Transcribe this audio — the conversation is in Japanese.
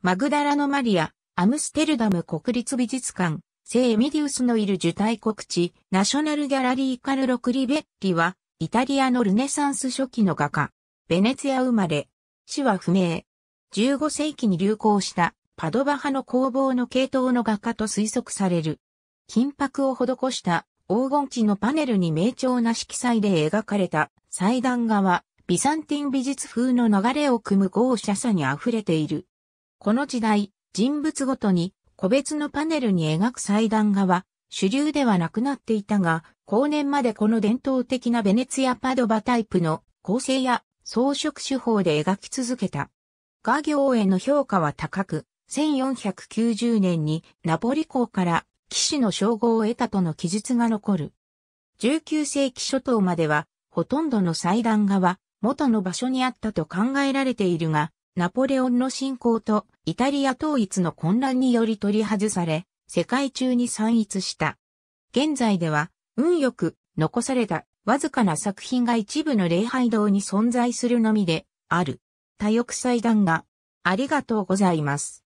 マグダラのマリア、アムステルダム国立美術館、聖エミディウスのいる受胎告知、ナショナルギャラリーカルロ・クリベッリは、イタリアのルネサンス初期の画家、ベネツィア生まれ、死は不明。15世紀に流行したパドバ派の工房の系統の画家と推測される。金箔を施した黄金地のパネルに明調な色彩で描かれた祭壇画は、ビサンティン美術風の流れを組む豪奢さに溢れている。この時代、人物ごとに個別のパネルに描く祭壇画は主流ではなくなっていたが、後年までこの伝統的なベネツィアパドバタイプの構成や装飾手法で描き続けた。画業への評価は高く、1490年にナポリ港から騎士の称号を得たとの記述が残る。19世紀初頭までは、ほとんどの祭壇画は元の場所にあったと考えられているが、ナポレオンの侵攻とイタリア統一の混乱により取り外され、世界中に散逸した。現在では、運よく残されたわずかな作品が一部の礼拝堂に存在するのみである。多翼祭壇がありがとうございます。